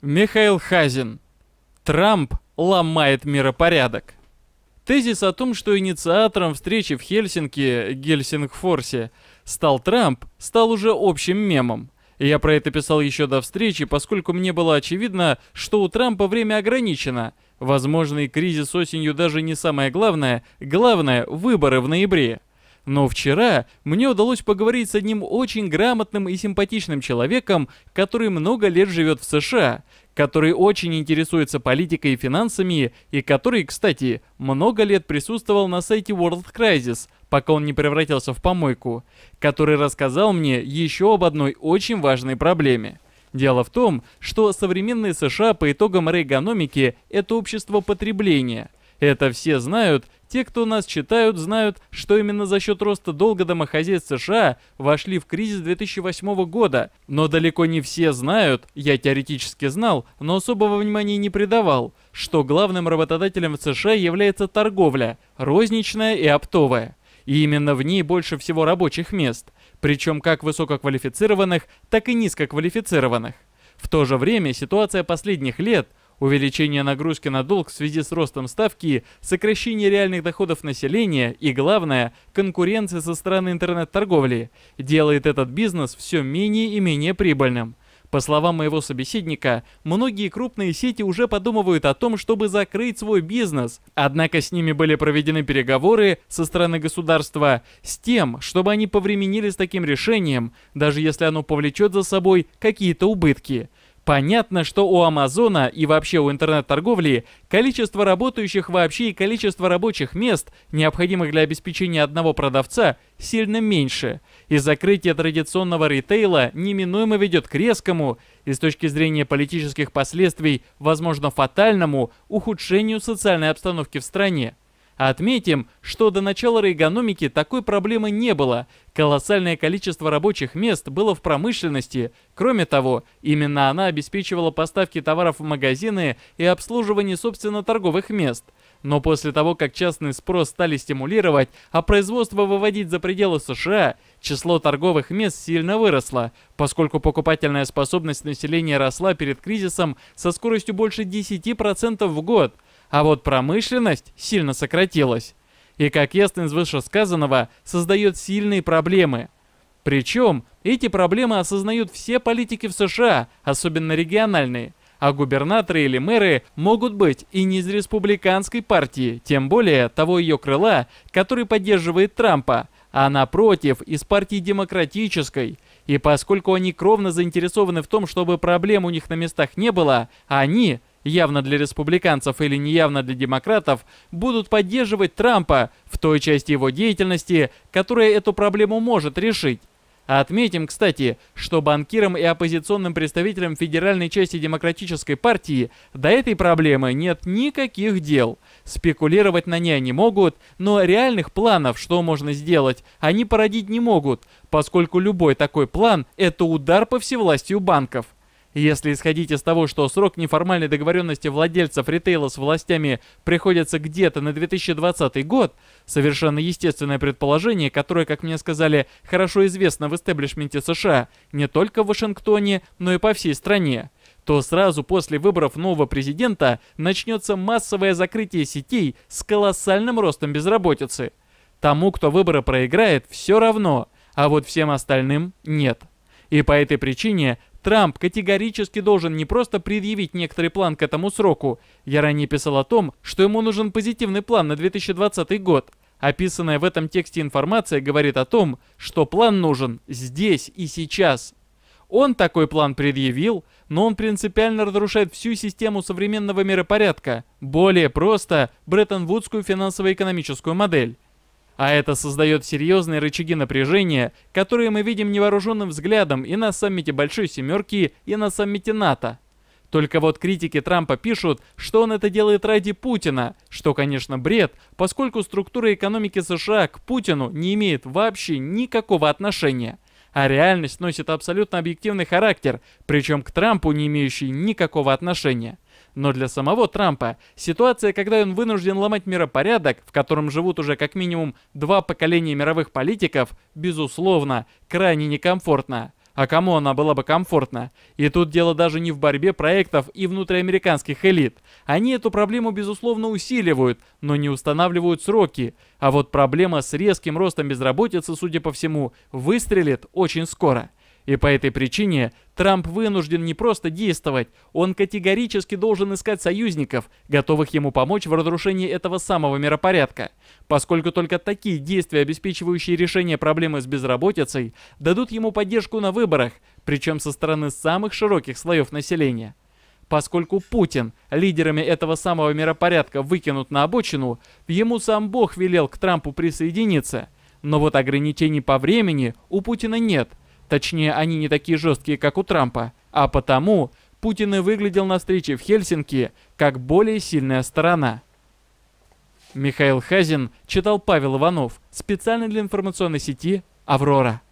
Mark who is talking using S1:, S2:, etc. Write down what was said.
S1: Михаил Хазин. Трамп ломает миропорядок. Тезис о том, что инициатором встречи в Хельсинки, Гельсингфорсе, стал Трамп, стал уже общим мемом. Я про это писал еще до встречи, поскольку мне было очевидно, что у Трампа время ограничено. Возможный кризис осенью даже не самое главное, главное – выборы в ноябре. Но вчера мне удалось поговорить с одним очень грамотным и симпатичным человеком, который много лет живет в США, который очень интересуется политикой и финансами, и который, кстати, много лет присутствовал на сайте World Crisis, пока он не превратился в помойку, который рассказал мне еще об одной очень важной проблеме. Дело в том, что современные США по итогам рейгономики – это общество потребления – это все знают те, кто нас читают, знают, что именно за счет роста долга домохозяйств США вошли в кризис 2008 года. Но далеко не все знают, я теоретически знал, но особого внимания не придавал, что главным работодателем в США является торговля, розничная и оптовая. И именно в ней больше всего рабочих мест, причем как высококвалифицированных, так и низкоквалифицированных. В то же время ситуация последних лет – Увеличение нагрузки на долг в связи с ростом ставки, сокращение реальных доходов населения и, главное, конкуренция со стороны интернет-торговли делает этот бизнес все менее и менее прибыльным. По словам моего собеседника, многие крупные сети уже подумывают о том, чтобы закрыть свой бизнес. Однако с ними были проведены переговоры со стороны государства с тем, чтобы они повременили с таким решением, даже если оно повлечет за собой какие-то убытки. Понятно, что у Амазона и вообще у интернет-торговли количество работающих вообще и количество рабочих мест, необходимых для обеспечения одного продавца, сильно меньше, и закрытие традиционного ритейла неминуемо ведет к резкому и с точки зрения политических последствий, возможно, фатальному ухудшению социальной обстановки в стране. Отметим, что до начала рейгономики такой проблемы не было. Колоссальное количество рабочих мест было в промышленности. Кроме того, именно она обеспечивала поставки товаров в магазины и обслуживание собственно торговых мест. Но после того, как частный спрос стали стимулировать, а производство выводить за пределы США, число торговых мест сильно выросло, поскольку покупательная способность населения росла перед кризисом со скоростью больше 10% в год – а вот промышленность сильно сократилась. И, как ясно из вышесказанного, создает сильные проблемы. Причем эти проблемы осознают все политики в США, особенно региональные а губернаторы или мэры могут быть и не из республиканской партии, тем более того ее крыла, который поддерживает Трампа, а напротив, из партии демократической. И поскольку они кровно заинтересованы в том, чтобы проблем у них на местах не было, они явно для республиканцев или неявно для демократов, будут поддерживать Трампа в той части его деятельности, которая эту проблему может решить. А отметим, кстати, что банкирам и оппозиционным представителям федеральной части Демократической партии до этой проблемы нет никаких дел. Спекулировать на ней они могут, но реальных планов, что можно сделать, они породить не могут, поскольку любой такой план – это удар по всевластию банков – если исходить из того, что срок неформальной договоренности владельцев ритейла с властями приходится где-то на 2020 год, совершенно естественное предположение, которое, как мне сказали, хорошо известно в истеблишменте США, не только в Вашингтоне, но и по всей стране, то сразу после выборов нового президента начнется массовое закрытие сетей с колоссальным ростом безработицы. Тому, кто выборы проиграет, все равно, а вот всем остальным нет. И по этой причине Трамп категорически должен не просто предъявить некоторый план к этому сроку. Я ранее писал о том, что ему нужен позитивный план на 2020 год. Описанная в этом тексте информация говорит о том, что план нужен здесь и сейчас. Он такой план предъявил, но он принципиально разрушает всю систему современного миропорядка, более просто Бреттон-Вудскую финансово-экономическую модель. А это создает серьезные рычаги напряжения, которые мы видим невооруженным взглядом и на саммите Большой Семерки, и на саммите НАТО. Только вот критики Трампа пишут, что он это делает ради Путина, что, конечно, бред, поскольку структура экономики США к Путину не имеет вообще никакого отношения. А реальность носит абсолютно объективный характер, причем к Трампу не имеющий никакого отношения. Но для самого Трампа ситуация, когда он вынужден ломать миропорядок, в котором живут уже как минимум два поколения мировых политиков, безусловно, крайне некомфортна. А кому она была бы комфортна? И тут дело даже не в борьбе проектов и внутриамериканских элит. Они эту проблему, безусловно, усиливают, но не устанавливают сроки. А вот проблема с резким ростом безработицы, судя по всему, выстрелит очень скоро. И по этой причине Трамп вынужден не просто действовать, он категорически должен искать союзников, готовых ему помочь в разрушении этого самого миропорядка, поскольку только такие действия, обеспечивающие решение проблемы с безработицей, дадут ему поддержку на выборах, причем со стороны самых широких слоев населения. Поскольку Путин лидерами этого самого миропорядка выкинут на обочину, ему сам Бог велел к Трампу присоединиться. Но вот ограничений по времени у Путина нет – Точнее, они не такие жесткие, как у Трампа. А потому Путин и выглядел на встрече в Хельсинки как более сильная сторона. Михаил Хазин читал Павел Иванов специально для информационной сети «Аврора».